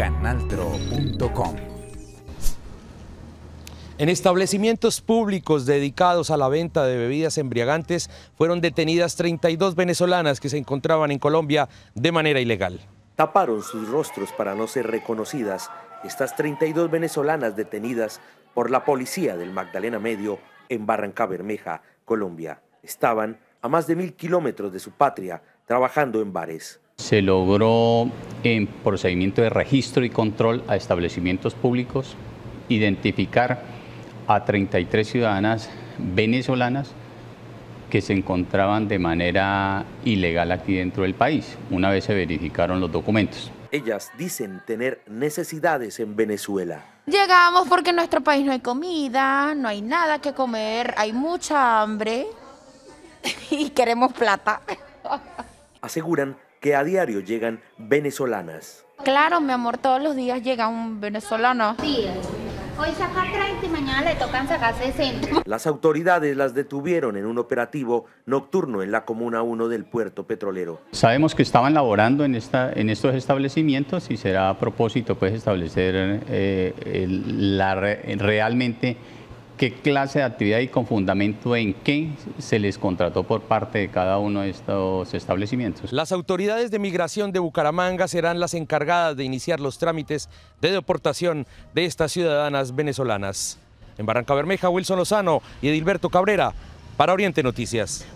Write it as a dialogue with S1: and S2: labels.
S1: canaltro.com. En establecimientos públicos dedicados a la venta de bebidas embriagantes fueron detenidas 32 venezolanas que se encontraban en Colombia de manera ilegal.
S2: Taparon sus rostros para no ser reconocidas estas 32 venezolanas detenidas por la policía del Magdalena Medio en Barranca Bermeja, Colombia. Estaban a más de mil kilómetros de su patria trabajando
S3: en bares. Se logró en procedimiento de registro y control a establecimientos públicos, identificar a 33 ciudadanas venezolanas que se encontraban de manera ilegal aquí dentro del país, una vez se verificaron los documentos. Ellas dicen tener necesidades en Venezuela.
S4: Llegamos porque en nuestro país no hay comida, no hay nada que comer, hay mucha hambre y queremos plata.
S2: Aseguran que a diario llegan venezolanas.
S4: Claro, mi amor, todos los días llega un venezolano. Sí. Hoy saca 30 y mañana le tocan sacar 60.
S2: Las autoridades las detuvieron en un operativo nocturno en la Comuna 1 del puerto petrolero.
S3: Sabemos que estaban laborando en, esta, en estos establecimientos y será a propósito pues establecer eh, realmente qué clase de actividad y con fundamento en qué se les contrató por parte de cada uno de estos establecimientos.
S1: Las autoridades de migración de Bucaramanga serán las encargadas de iniciar los trámites de deportación de estas ciudadanas venezolanas. En Barranca Bermeja, Wilson Lozano y Edilberto Cabrera, para Oriente Noticias.